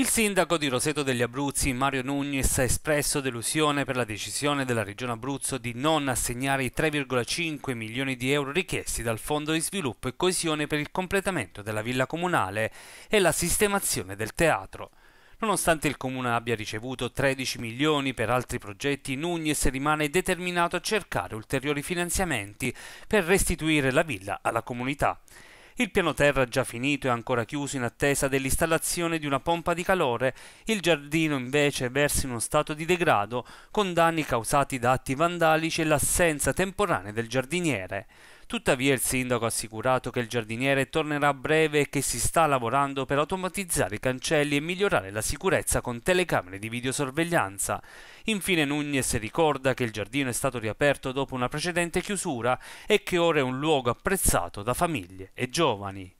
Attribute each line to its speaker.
Speaker 1: Il sindaco di Roseto degli Abruzzi, Mario Nugnes, ha espresso delusione per la decisione della Regione Abruzzo di non assegnare i 3,5 milioni di euro richiesti dal Fondo di Sviluppo e Coesione per il completamento della villa comunale e la sistemazione del teatro. Nonostante il comune abbia ricevuto 13 milioni per altri progetti, Nugnes rimane determinato a cercare ulteriori finanziamenti per restituire la villa alla comunità il piano terra già finito è ancora chiuso in attesa dell'installazione di una pompa di calore, il giardino invece versa in uno stato di degrado, con danni causati da atti vandalici e l'assenza temporanea del giardiniere. Tuttavia il sindaco ha assicurato che il giardiniere tornerà a breve e che si sta lavorando per automatizzare i cancelli e migliorare la sicurezza con telecamere di videosorveglianza. Infine Nunez ricorda che il giardino è stato riaperto dopo una precedente chiusura e che ora è un luogo apprezzato da famiglie e giovani.